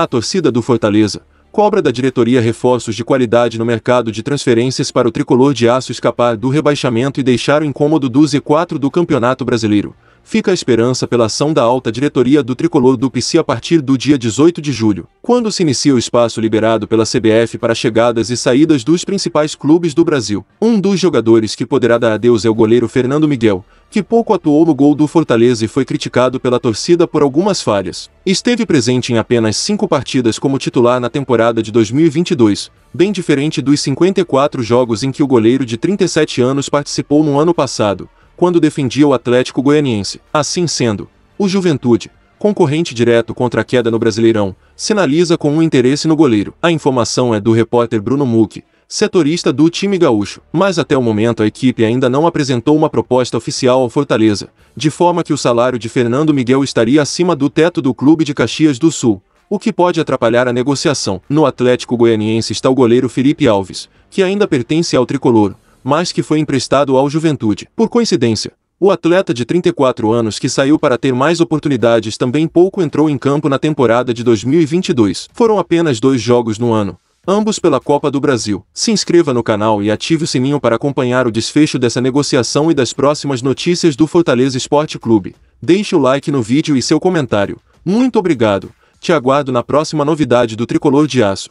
A torcida do Fortaleza cobra da diretoria reforços de qualidade no mercado de transferências para o tricolor de aço escapar do rebaixamento e deixar o incômodo do Z4 do Campeonato Brasileiro fica a esperança pela ação da alta diretoria do tricolor do PC a partir do dia 18 de julho, quando se inicia o espaço liberado pela CBF para chegadas e saídas dos principais clubes do Brasil. Um dos jogadores que poderá dar adeus é o goleiro Fernando Miguel, que pouco atuou no gol do Fortaleza e foi criticado pela torcida por algumas falhas. Esteve presente em apenas cinco partidas como titular na temporada de 2022, bem diferente dos 54 jogos em que o goleiro de 37 anos participou no ano passado quando defendia o Atlético Goianiense. Assim sendo, o Juventude, concorrente direto contra a queda no Brasileirão, sinaliza com um interesse no goleiro. A informação é do repórter Bruno Muck, setorista do time gaúcho, mas até o momento a equipe ainda não apresentou uma proposta oficial ao Fortaleza, de forma que o salário de Fernando Miguel estaria acima do teto do clube de Caxias do Sul, o que pode atrapalhar a negociação. No Atlético Goianiense está o goleiro Felipe Alves, que ainda pertence ao tricolor, mas que foi emprestado ao Juventude. Por coincidência, o atleta de 34 anos que saiu para ter mais oportunidades também pouco entrou em campo na temporada de 2022. Foram apenas dois jogos no ano, ambos pela Copa do Brasil. Se inscreva no canal e ative o sininho para acompanhar o desfecho dessa negociação e das próximas notícias do Fortaleza Esporte Clube. Deixe o like no vídeo e seu comentário. Muito obrigado! Te aguardo na próxima novidade do Tricolor de Aço.